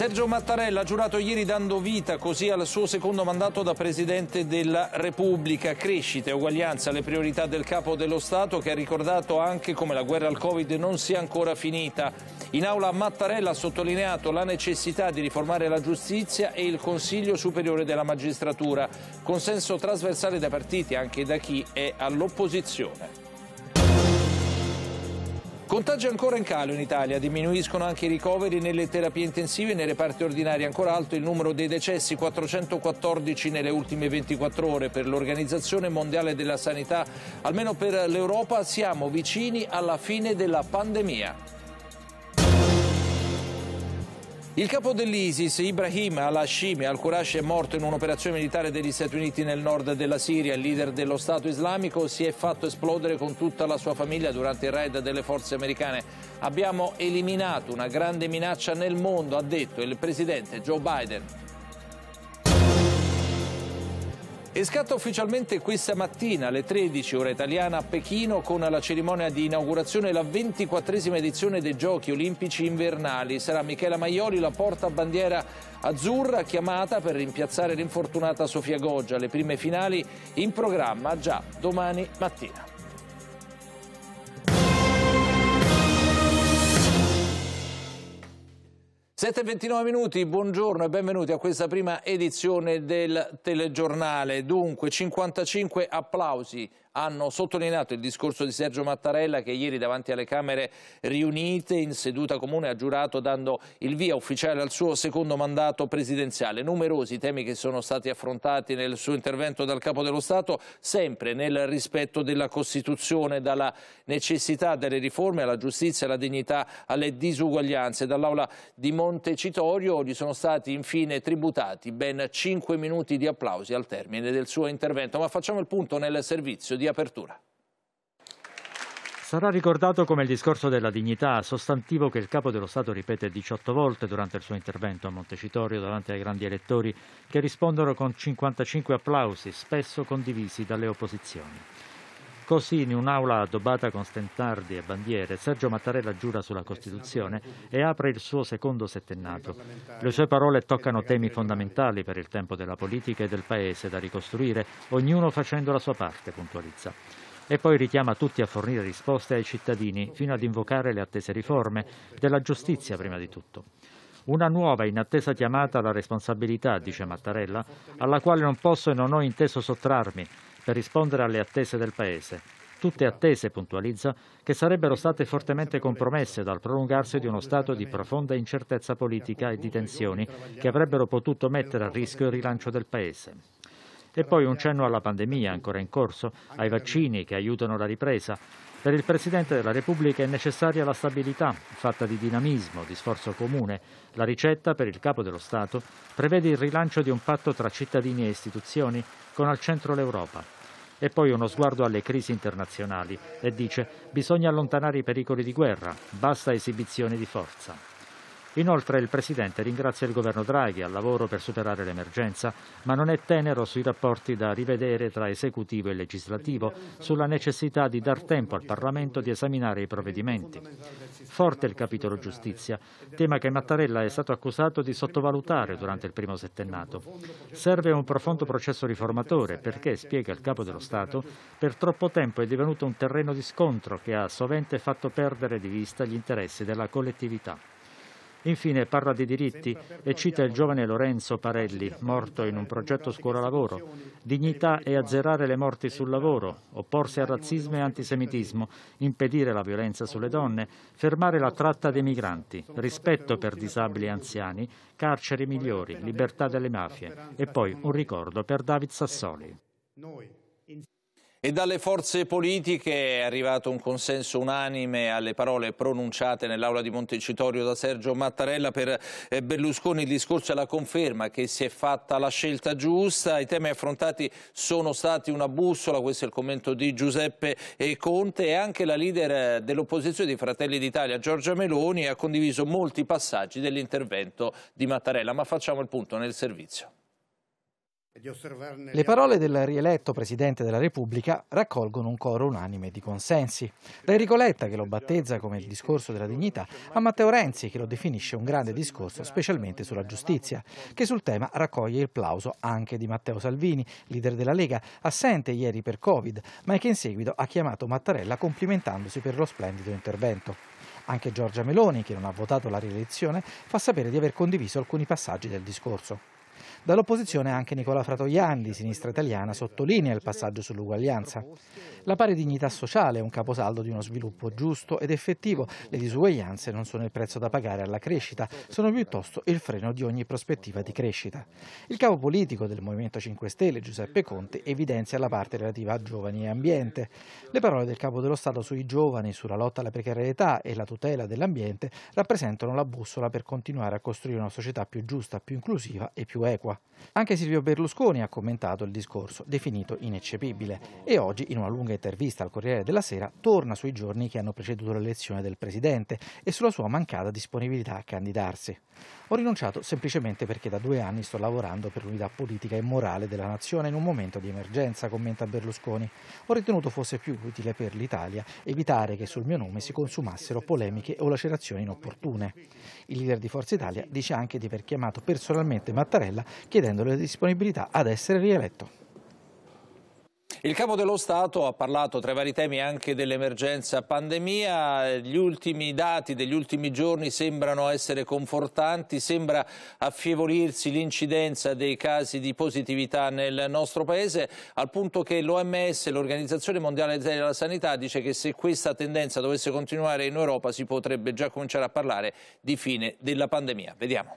Sergio Mattarella ha giurato ieri dando vita così al suo secondo mandato da Presidente della Repubblica. Crescita e uguaglianza le priorità del Capo dello Stato che ha ricordato anche come la guerra al Covid non sia ancora finita. In aula Mattarella ha sottolineato la necessità di riformare la giustizia e il Consiglio Superiore della Magistratura. Consenso trasversale dai partiti anche da chi è all'opposizione. Contagi ancora in calo in Italia, diminuiscono anche i ricoveri nelle terapie intensive e nei reparti ordinari, ancora alto il numero dei decessi, 414 nelle ultime 24 ore. Per l'Organizzazione Mondiale della Sanità, almeno per l'Europa, siamo vicini alla fine della pandemia. Il capo dell'ISIS, Ibrahim al-Hashimi al-Qurash, è morto in un'operazione militare degli Stati Uniti nel nord della Siria. Il leader dello Stato islamico si è fatto esplodere con tutta la sua famiglia durante il raid delle forze americane. Abbiamo eliminato una grande minaccia nel mondo, ha detto il presidente Joe Biden. E scatta ufficialmente questa mattina alle 13 ora italiana a Pechino con la cerimonia di inaugurazione la 24esima edizione dei Giochi Olimpici Invernali. Sarà Michela Maioli la portabandiera azzurra chiamata per rimpiazzare l'infortunata Sofia Goggia. Le prime finali in programma già domani mattina. 7.29 minuti, buongiorno e benvenuti a questa prima edizione del telegiornale. Dunque, 55 applausi hanno sottolineato il discorso di Sergio Mattarella che ieri davanti alle Camere riunite in seduta comune ha giurato dando il via ufficiale al suo secondo mandato presidenziale. Numerosi temi che sono stati affrontati nel suo intervento dal Capo dello Stato, sempre nel rispetto della Costituzione, dalla necessità delle riforme alla giustizia, alla dignità, alle disuguaglianze. Dall'Aula di Montecitorio gli sono stati infine tributati ben cinque minuti di applausi al termine del suo intervento. Ma facciamo il punto nel servizio di apertura. Sarà ricordato come il discorso della dignità, sostantivo che il capo dello Stato ripete 18 volte durante il suo intervento a Montecitorio davanti ai grandi elettori che rispondono con 55 applausi, spesso condivisi dalle opposizioni. Così, in un'aula addobbata con stentardi e bandiere, Sergio Mattarella giura sulla Costituzione e apre il suo secondo settennato. Le sue parole toccano temi fondamentali per il tempo della politica e del Paese da ricostruire, ognuno facendo la sua parte, puntualizza. E poi richiama tutti a fornire risposte ai cittadini, fino ad invocare le attese riforme, della giustizia prima di tutto. Una nuova in attesa chiamata alla responsabilità, dice Mattarella, alla quale non posso e non ho inteso sottrarmi, per rispondere alle attese del Paese. Tutte attese, puntualizza, che sarebbero state fortemente compromesse dal prolungarsi di uno stato di profonda incertezza politica e di tensioni che avrebbero potuto mettere a rischio il rilancio del Paese. E poi un cenno alla pandemia ancora in corso, ai vaccini che aiutano la ripresa. Per il Presidente della Repubblica è necessaria la stabilità, fatta di dinamismo, di sforzo comune. La ricetta per il Capo dello Stato prevede il rilancio di un patto tra cittadini e istituzioni con al centro l'Europa e poi uno sguardo alle crisi internazionali e dice bisogna allontanare i pericoli di guerra, basta esibizioni di forza. Inoltre il Presidente ringrazia il governo Draghi al lavoro per superare l'emergenza, ma non è tenero sui rapporti da rivedere tra esecutivo e legislativo, sulla necessità di dar tempo al Parlamento di esaminare i provvedimenti. Forte il capitolo giustizia, tema che Mattarella è stato accusato di sottovalutare durante il primo settennato. Serve un profondo processo riformatore perché, spiega il Capo dello Stato, per troppo tempo è divenuto un terreno di scontro che ha sovente fatto perdere di vista gli interessi della collettività. Infine parla di diritti e cita il giovane Lorenzo Parelli, morto in un progetto scuola-lavoro. Dignità e azzerare le morti sul lavoro, opporsi al razzismo e antisemitismo, impedire la violenza sulle donne, fermare la tratta dei migranti, rispetto per disabili e anziani, carceri migliori, libertà delle mafie e poi un ricordo per David Sassoli. Noi. E dalle forze politiche è arrivato un consenso unanime alle parole pronunciate nell'aula di Montecitorio da Sergio Mattarella per eh, Berlusconi. Il discorso è la conferma che si è fatta la scelta giusta, i temi affrontati sono stati una bussola, questo è il commento di Giuseppe eh, Conte e anche la leader eh, dell'opposizione di Fratelli d'Italia Giorgia Meloni ha condiviso molti passaggi dell'intervento di Mattarella, ma facciamo il punto nel servizio. Le parole del rieletto Presidente della Repubblica raccolgono un coro unanime di consensi. Da Enrico Letta, che lo battezza come il discorso della dignità, a Matteo Renzi, che lo definisce un grande discorso, specialmente sulla giustizia, che sul tema raccoglie il plauso anche di Matteo Salvini, leader della Lega, assente ieri per Covid, ma che in seguito ha chiamato Mattarella complimentandosi per lo splendido intervento. Anche Giorgia Meloni, che non ha votato la rielezione, fa sapere di aver condiviso alcuni passaggi del discorso. Dall'opposizione anche Nicola Fratoianni, di sinistra italiana, sottolinea il passaggio sull'uguaglianza. La pari dignità sociale è un caposaldo di uno sviluppo giusto ed effettivo. Le disuguaglianze non sono il prezzo da pagare alla crescita, sono piuttosto il freno di ogni prospettiva di crescita. Il capo politico del Movimento 5 Stelle, Giuseppe Conte, evidenzia la parte relativa a giovani e ambiente. Le parole del capo dello Stato sui giovani, sulla lotta alla precarietà e la tutela dell'ambiente rappresentano la bussola per continuare a costruire una società più giusta, più inclusiva e più equa acqua. Anche Silvio Berlusconi ha commentato il discorso, definito ineccepibile, e oggi in una lunga intervista al Corriere della Sera torna sui giorni che hanno preceduto l'elezione del Presidente e sulla sua mancata disponibilità a candidarsi. Ho rinunciato semplicemente perché da due anni sto lavorando per l'unità politica e morale della nazione in un momento di emergenza, commenta Berlusconi. Ho ritenuto fosse più utile per l'Italia evitare che sul mio nome si consumassero polemiche o lacerazioni inopportune. Il leader di Forza Italia dice anche di aver chiamato personalmente Mattarella chiedendo la disponibilità ad essere rieletto. Il capo dello Stato ha parlato tra i vari temi anche dell'emergenza pandemia, gli ultimi dati degli ultimi giorni sembrano essere confortanti, sembra affievolirsi l'incidenza dei casi di positività nel nostro Paese, al punto che l'OMS, l'Organizzazione Mondiale della Sanità, dice che se questa tendenza dovesse continuare in Europa si potrebbe già cominciare a parlare di fine della pandemia. Vediamo.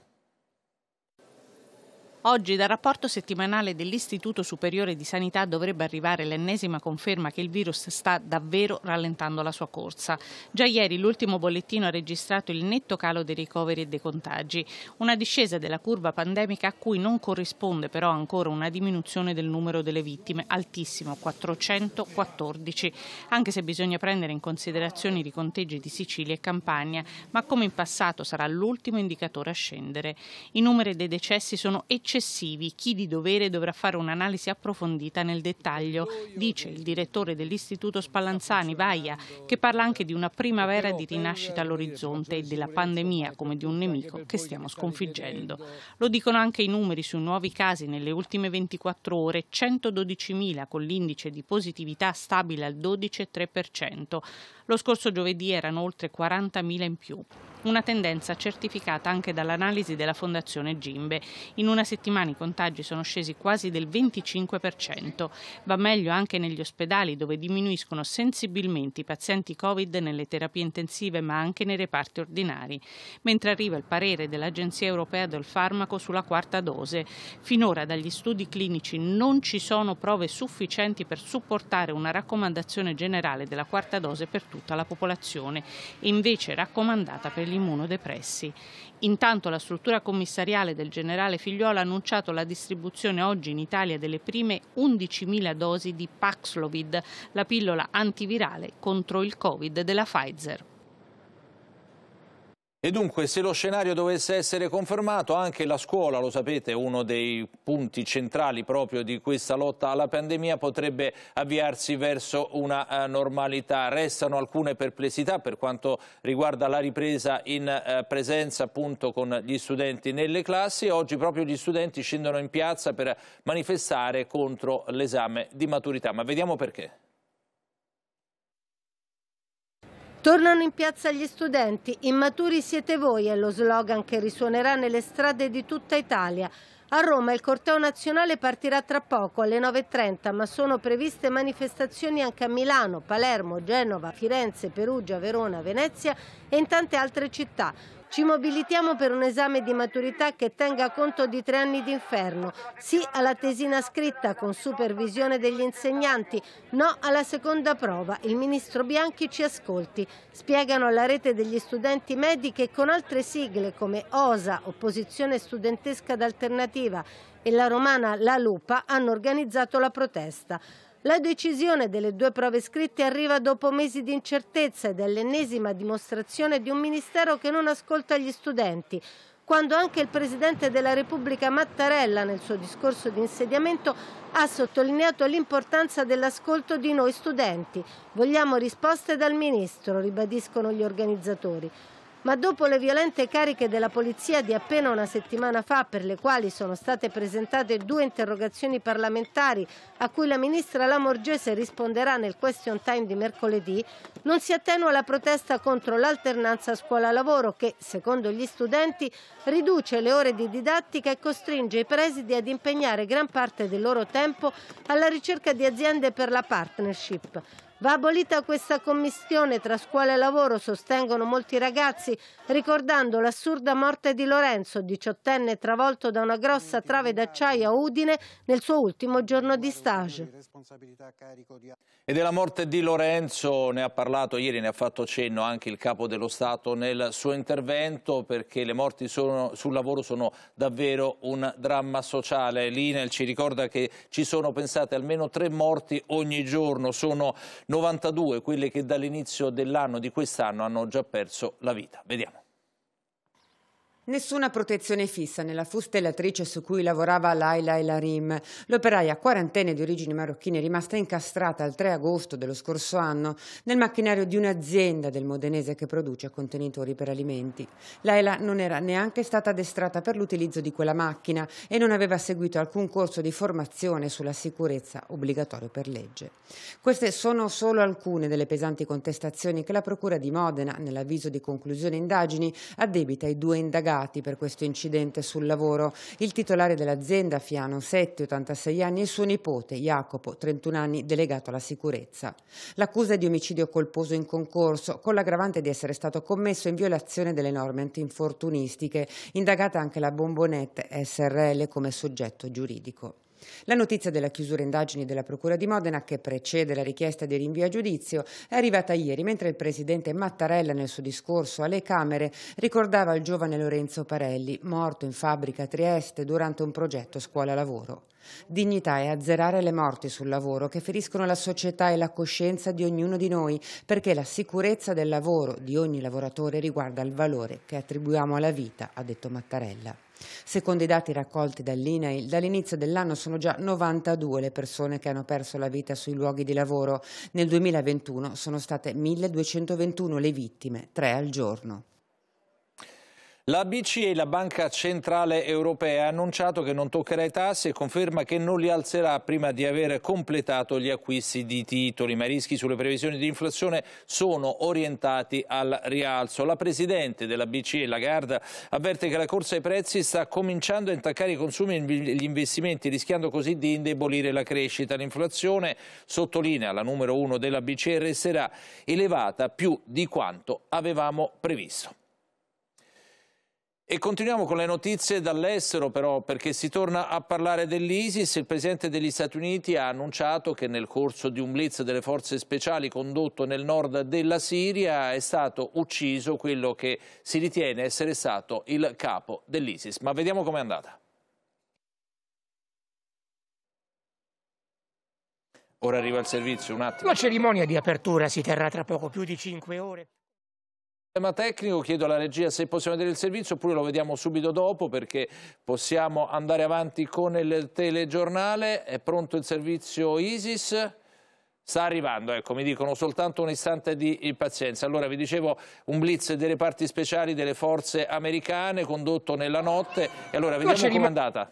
Oggi dal rapporto settimanale dell'Istituto Superiore di Sanità dovrebbe arrivare l'ennesima conferma che il virus sta davvero rallentando la sua corsa. Già ieri l'ultimo bollettino ha registrato il netto calo dei ricoveri e dei contagi, una discesa della curva pandemica a cui non corrisponde però ancora una diminuzione del numero delle vittime, altissimo 414, anche se bisogna prendere in considerazione i riconteggi di Sicilia e Campania, ma come in passato sarà l'ultimo indicatore a scendere. I numeri dei decessi sono eccessivi successivi chi di dovere dovrà fare un'analisi approfondita nel dettaglio, dice il direttore dell'Istituto Spallanzani Vaia, che parla anche di una primavera di rinascita all'orizzonte e della pandemia come di un nemico che stiamo sconfiggendo. Lo dicono anche i numeri sui nuovi casi nelle ultime 24 ore, 112.000 con l'indice di positività stabile al 12,3%. Lo scorso giovedì erano oltre 40.000 in più. Una tendenza certificata anche dall'analisi della Fondazione Gimbe. In una settimana i contagi sono scesi quasi del 25%. Va meglio anche negli ospedali dove diminuiscono sensibilmente i pazienti Covid nelle terapie intensive ma anche nei reparti ordinari. Mentre arriva il parere dell'Agenzia Europea del Farmaco sulla quarta dose. Finora dagli studi clinici non ci sono prove sufficienti per supportare una raccomandazione generale della quarta dose per tutta la popolazione, e invece raccomandata per gli immunodepressi. Intanto la struttura commissariale del generale Figliola ha annunciato la distribuzione oggi in Italia delle prime 11.000 dosi di Paxlovid, la pillola antivirale contro il Covid della Pfizer. E dunque, se lo scenario dovesse essere confermato, anche la scuola, lo sapete, uno dei punti centrali proprio di questa lotta alla pandemia, potrebbe avviarsi verso una eh, normalità. Restano alcune perplessità per quanto riguarda la ripresa in eh, presenza appunto con gli studenti nelle classi. Oggi proprio gli studenti scendono in piazza per manifestare contro l'esame di maturità. Ma vediamo perché. Tornano in piazza gli studenti, immaturi siete voi è lo slogan che risuonerà nelle strade di tutta Italia. A Roma il corteo nazionale partirà tra poco alle 9.30 ma sono previste manifestazioni anche a Milano, Palermo, Genova, Firenze, Perugia, Verona, Venezia e in tante altre città. Ci mobilitiamo per un esame di maturità che tenga conto di tre anni d'inferno, sì alla tesina scritta con supervisione degli insegnanti, no alla seconda prova. Il ministro Bianchi ci ascolti. Spiegano alla rete degli studenti medi che con altre sigle come OSA, Opposizione Studentesca d'Alternativa, e la romana La Lupa hanno organizzato la protesta. La decisione delle due prove scritte arriva dopo mesi di incertezza ed è l'ennesima dimostrazione di un ministero che non ascolta gli studenti, quando anche il Presidente della Repubblica Mattarella nel suo discorso di insediamento ha sottolineato l'importanza dell'ascolto di noi studenti. Vogliamo risposte dal Ministro, ribadiscono gli organizzatori ma dopo le violente cariche della polizia di appena una settimana fa, per le quali sono state presentate due interrogazioni parlamentari a cui la ministra Lamorgese risponderà nel question time di mercoledì, non si attenua la protesta contro l'alternanza scuola-lavoro che, secondo gli studenti, riduce le ore di didattica e costringe i presidi ad impegnare gran parte del loro tempo alla ricerca di aziende per la partnership. Va abolita questa commissione tra scuola e lavoro, sostengono molti ragazzi, ricordando l'assurda morte di Lorenzo, diciottenne travolto da una grossa trave d'acciaio a Udine nel suo ultimo giorno di stage. E della morte di Lorenzo ne ha parlato ieri, ne ha fatto cenno anche il capo dello Stato nel suo intervento perché le morti sono, sul lavoro sono davvero un dramma sociale. L'INEL ci ricorda che ci sono pensate almeno tre morti ogni giorno, sono 92 quelle che dall'inizio dell'anno di quest'anno hanno già perso la vita. Vediamo. Nessuna protezione fissa nella fustellatrice su cui lavorava Laila Elarim. L'operaia quarantenne di origini marocchine è rimasta incastrata il 3 agosto dello scorso anno nel macchinario di un'azienda del modenese che produce contenitori per alimenti. Laila non era neanche stata addestrata per l'utilizzo di quella macchina e non aveva seguito alcun corso di formazione sulla sicurezza obbligatorio per legge. Queste sono solo alcune delle pesanti contestazioni che la Procura di Modena, nell'avviso di conclusione indagini, addebita ai due indagati imputati per questo incidente sul lavoro, il titolare dell'azienda Fiano Setti, 86 anni, e suo nipote Jacopo, 31 anni, delegato alla sicurezza. L'accusa è di omicidio colposo in concorso, con l'aggravante di essere stato commesso in violazione delle norme antinfortunistiche, indagata anche la Bombonet SRL come soggetto giuridico. La notizia della chiusura indagini della Procura di Modena, che precede la richiesta di rinvio a giudizio, è arrivata ieri mentre il presidente Mattarella nel suo discorso alle Camere ricordava il giovane Lorenzo Parelli, morto in fabbrica a Trieste durante un progetto scuola-lavoro. Dignità è azzerare le morti sul lavoro che feriscono la società e la coscienza di ognuno di noi, perché la sicurezza del lavoro di ogni lavoratore riguarda il valore che attribuiamo alla vita, ha detto Mattarella. Secondo i dati raccolti dall'INAIL, dall'inizio dell'anno sono già 92 le persone che hanno perso la vita sui luoghi di lavoro. Nel 2021 sono state 1221 le vittime, tre al giorno. La BCE, la Banca Centrale Europea, ha annunciato che non toccherà i tassi e conferma che non li alzerà prima di aver completato gli acquisti di titoli, ma i rischi sulle previsioni di inflazione sono orientati al rialzo. La Presidente della BCE, Lagarde, avverte che la corsa ai prezzi sta cominciando a intaccare i consumi e gli investimenti, rischiando così di indebolire la crescita. L'inflazione, sottolinea la numero uno della BCE, resterà elevata più di quanto avevamo previsto. E continuiamo con le notizie dall'estero però perché si torna a parlare dell'ISIS. Il Presidente degli Stati Uniti ha annunciato che nel corso di un blitz delle forze speciali condotto nel nord della Siria è stato ucciso quello che si ritiene essere stato il capo dell'ISIS. Ma vediamo com'è andata. Ora arriva il servizio, un attimo. La cerimonia di apertura si terrà tra poco più di cinque ore tema tecnico, chiedo alla regia se possiamo vedere il servizio oppure lo vediamo subito dopo perché possiamo andare avanti con il telegiornale. È pronto il servizio ISIS? Sta arrivando, ecco, mi dicono soltanto un istante di pazienza. Allora, vi dicevo, un blitz dei reparti speciali delle forze americane condotto nella notte. E allora, vediamo com'è andata.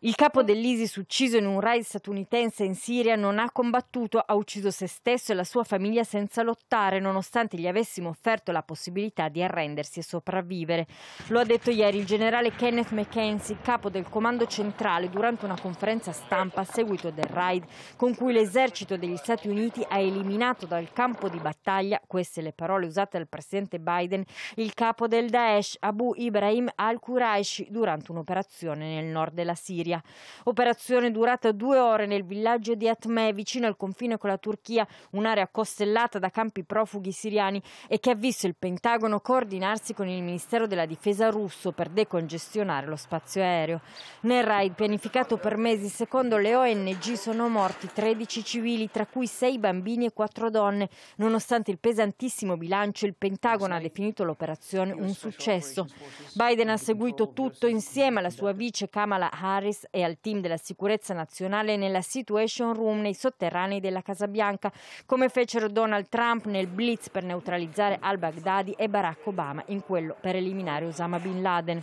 Il capo dell'ISIS ucciso in un raid statunitense in Siria non ha combattuto, ha ucciso se stesso e la sua famiglia senza lottare, nonostante gli avessimo offerto la possibilità di arrendersi e sopravvivere. Lo ha detto ieri il generale Kenneth McKenzie, capo del comando centrale, durante una conferenza stampa a seguito del raid, con cui l'esercito degli Stati Uniti ha eliminato dal campo di battaglia, queste le parole usate dal presidente Biden, il capo del Daesh, Abu Ibrahim al-Quraishi, durante un'operazione nel nord della Siria. Siria. Operazione durata due ore nel villaggio di Atme, vicino al confine con la Turchia, un'area costellata da campi profughi siriani e che ha visto il Pentagono coordinarsi con il Ministero della Difesa russo per decongestionare lo spazio aereo. Nel raid pianificato per mesi, secondo le ONG, sono morti 13 civili, tra cui 6 bambini e 4 donne. Nonostante il pesantissimo bilancio, il Pentagono ha definito l'operazione un successo. Biden ha seguito tutto insieme alla sua vice Kamala Harris Harris e al team della sicurezza nazionale nella Situation Room nei sotterranei della Casa Bianca, come fecero Donald Trump nel blitz per neutralizzare al-Baghdadi e Barack Obama in quello per eliminare Osama Bin Laden.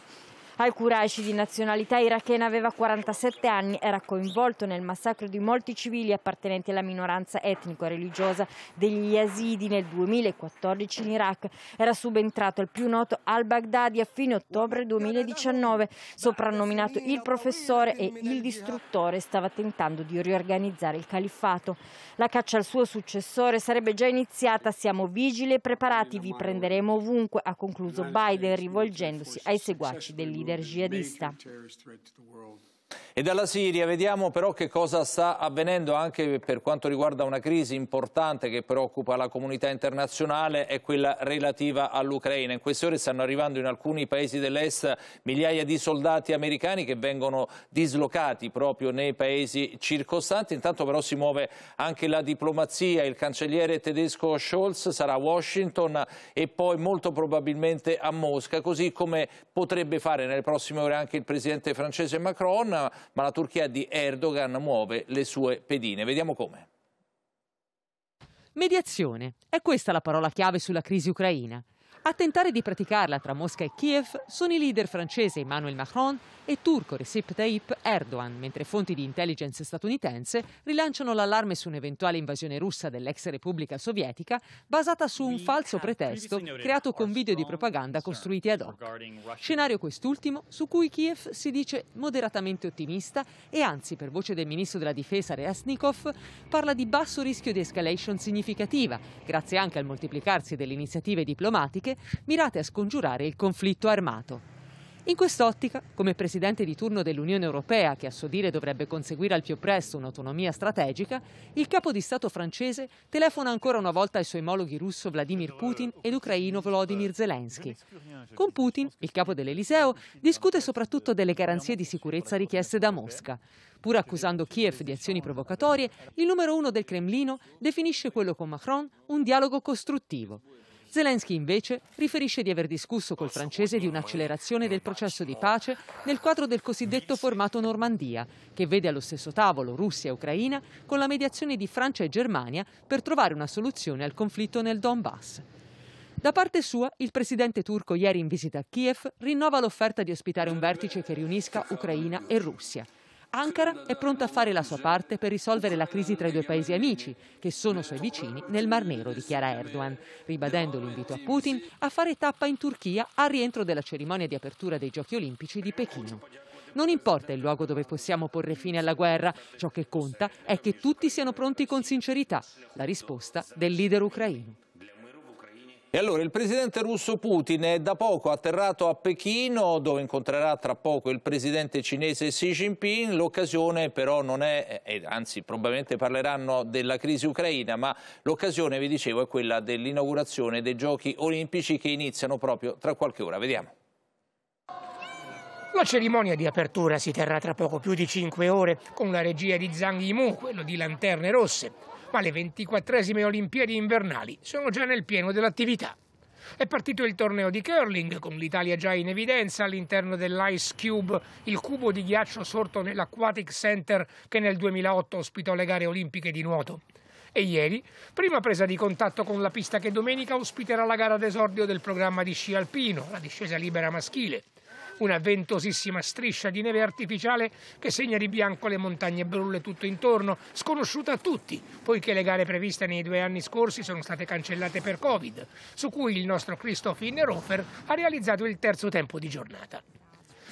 Al Quraishi di nazionalità irachena aveva 47 anni, era coinvolto nel massacro di molti civili appartenenti alla minoranza etnico-religiosa degli Yazidi nel 2014 in Iraq. Era subentrato il più noto al-Baghdadi a fine ottobre 2019, soprannominato il professore e il distruttore, stava tentando di riorganizzare il califfato. La caccia al suo successore sarebbe già iniziata, siamo vigili e preparati, vi prenderemo ovunque, ha concluso Biden rivolgendosi ai seguaci dell'Iraq leader jihadista. E dalla Siria vediamo però che cosa sta avvenendo anche per quanto riguarda una crisi importante che preoccupa la comunità internazionale è quella relativa all'Ucraina. In queste ore stanno arrivando in alcuni paesi dell'est migliaia di soldati americani che vengono dislocati proprio nei paesi circostanti. Intanto però si muove anche la diplomazia. Il cancelliere tedesco Scholz sarà a Washington e poi molto probabilmente a Mosca, così come potrebbe fare nelle prossime ore anche il presidente francese Macron ma la Turchia di Erdogan muove le sue pedine. Vediamo come. Mediazione. È questa la parola chiave sulla crisi ucraina. A tentare di praticarla tra Mosca e Kiev sono i leader francese Emmanuel Macron e turco Recep Tayyip Erdogan, mentre fonti di intelligence statunitense rilanciano l'allarme su un'eventuale invasione russa dell'ex Repubblica Sovietica basata su un falso pretesto creato con video di propaganda costruiti ad hoc. Scenario quest'ultimo su cui Kiev si dice moderatamente ottimista e anzi, per voce del ministro della difesa Reasnikov, parla di basso rischio di escalation significativa, grazie anche al moltiplicarsi delle iniziative diplomatiche mirate a scongiurare il conflitto armato. In quest'ottica, come presidente di turno dell'Unione Europea, che a suo dire dovrebbe conseguire al più presto un'autonomia strategica, il capo di Stato francese telefona ancora una volta ai suoi omologhi russo Vladimir Putin ed ucraino Volodymyr Zelensky. Con Putin, il capo dell'Eliseo discute soprattutto delle garanzie di sicurezza richieste da Mosca. Pur accusando Kiev di azioni provocatorie, il numero uno del Cremlino definisce quello con Macron un dialogo costruttivo. Zelensky invece riferisce di aver discusso col francese di un'accelerazione del processo di pace nel quadro del cosiddetto formato Normandia, che vede allo stesso tavolo Russia e Ucraina con la mediazione di Francia e Germania per trovare una soluzione al conflitto nel Donbass. Da parte sua, il presidente turco ieri in visita a Kiev rinnova l'offerta di ospitare un vertice che riunisca Ucraina e Russia. Ankara è pronta a fare la sua parte per risolvere la crisi tra i due paesi amici, che sono suoi vicini nel Mar Nero, dichiara Erdogan, ribadendo l'invito a Putin a fare tappa in Turchia al rientro della cerimonia di apertura dei Giochi Olimpici di Pechino. Non importa il luogo dove possiamo porre fine alla guerra, ciò che conta è che tutti siano pronti con sincerità, la risposta del leader ucraino. E allora il presidente russo Putin è da poco atterrato a Pechino dove incontrerà tra poco il presidente cinese Xi Jinping, l'occasione però non è, anzi probabilmente parleranno della crisi ucraina, ma l'occasione vi dicevo è quella dell'inaugurazione dei giochi olimpici che iniziano proprio tra qualche ora, vediamo. La cerimonia di apertura si terrà tra poco più di 5 ore con la regia di Zhang Yimou, quello di Lanterne Rosse, ma le 24esime Olimpiadi invernali sono già nel pieno dell'attività. È partito il torneo di curling, con l'Italia già in evidenza all'interno dell'Ice Cube, il cubo di ghiaccio sorto nell'Aquatic Center che nel 2008 ospitò le gare olimpiche di nuoto. E ieri, prima presa di contatto con la pista che domenica ospiterà la gara d'esordio del programma di sci alpino, la discesa libera maschile una ventosissima striscia di neve artificiale che segna di bianco le montagne brulle tutto intorno, sconosciuta a tutti, poiché le gare previste nei due anni scorsi sono state cancellate per Covid, su cui il nostro Christoph Innerhofer ha realizzato il terzo tempo di giornata.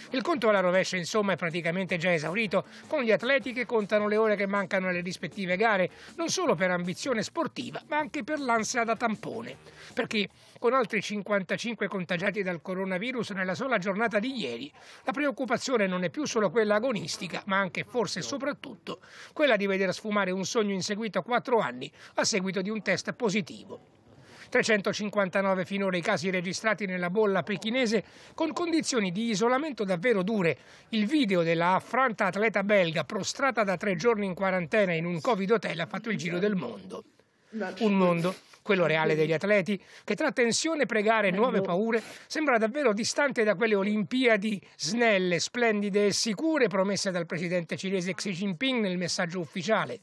Il conto alla rovescia insomma è praticamente già esaurito con gli atleti che contano le ore che mancano alle rispettive gare, non solo per ambizione sportiva ma anche per l'ansia da tampone. Perché con altri 55 contagiati dal coronavirus nella sola giornata di ieri, la preoccupazione non è più solo quella agonistica ma anche forse e soprattutto quella di vedere sfumare un sogno inseguito a quattro anni a seguito di un test positivo. 359 finora i casi registrati nella bolla pechinese con condizioni di isolamento davvero dure. Il video della affranta atleta belga prostrata da tre giorni in quarantena in un covid hotel ha fatto il giro del mondo. Un mondo quello reale degli atleti, che tra tensione, pregare e nuove paure sembra davvero distante da quelle Olimpiadi snelle, splendide e sicure promesse dal presidente cinese Xi Jinping nel messaggio ufficiale.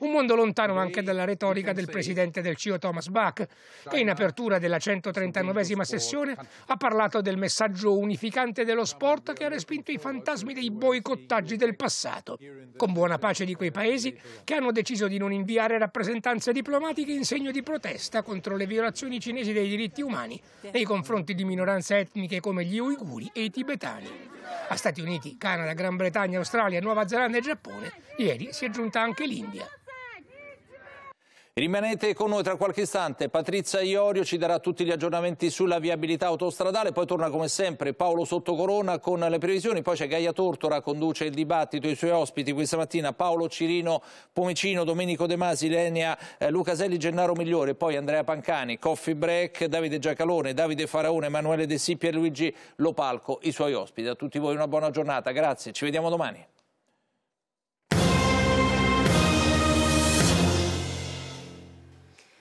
Un mondo lontano anche dalla retorica del presidente del CIO Thomas Bach, che in apertura della 139 sessione ha parlato del messaggio unificante dello sport che ha respinto i fantasmi dei boicottaggi del passato, con buona pace di quei paesi che hanno deciso di non inviare rappresentanze diplomatiche in segno di protesta contro le violazioni cinesi dei diritti umani nei confronti di minoranze etniche come gli uiguri e i tibetani. A Stati Uniti, Canada, Gran Bretagna, Australia, Nuova Zelanda e Giappone, ieri si è giunta anche l'India. Rimanete con noi tra qualche istante, Patrizia Iorio ci darà tutti gli aggiornamenti sulla viabilità autostradale, poi torna come sempre Paolo Sottocorona con le previsioni, poi c'è Gaia Tortora, conduce il dibattito, i suoi ospiti questa mattina, Paolo Cirino, Pomicino, Domenico De Masi, Lenia eh, Lucaselli, Gennaro Migliore, poi Andrea Pancani, Coffee Break, Davide Giacalone, Davide Faraone, Emanuele De Sippi e Luigi Lopalco, i suoi ospiti. A tutti voi una buona giornata, grazie, ci vediamo domani.